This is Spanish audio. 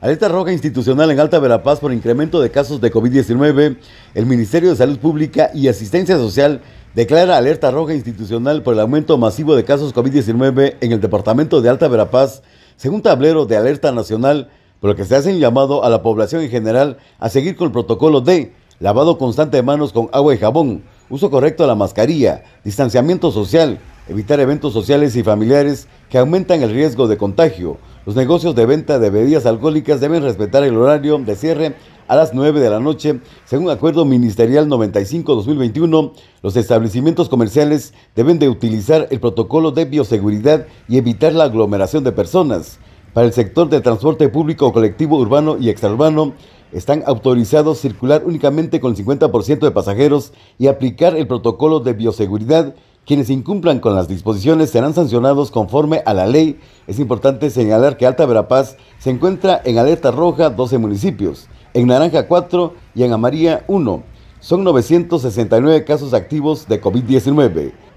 Alerta roja institucional en Alta Verapaz por incremento de casos de COVID-19. El Ministerio de Salud Pública y Asistencia Social declara alerta roja institucional por el aumento masivo de casos COVID-19 en el departamento de Alta Verapaz, según tablero de alerta nacional, por lo que se hace un llamado a la población en general a seguir con el protocolo de lavado constante de manos con agua y jabón, uso correcto de la mascarilla, distanciamiento social, evitar eventos sociales y familiares que aumentan el riesgo de contagio los negocios de venta de bebidas alcohólicas deben respetar el horario de cierre a las 9 de la noche. Según acuerdo ministerial 95-2021, los establecimientos comerciales deben de utilizar el protocolo de bioseguridad y evitar la aglomeración de personas. Para el sector de transporte público colectivo urbano y extraurbano, están autorizados circular únicamente con el 50% de pasajeros y aplicar el protocolo de bioseguridad quienes incumplan con las disposiciones serán sancionados conforme a la ley. Es importante señalar que Alta Verapaz se encuentra en alerta roja 12 municipios, en naranja 4 y en amarilla 1. Son 969 casos activos de COVID-19.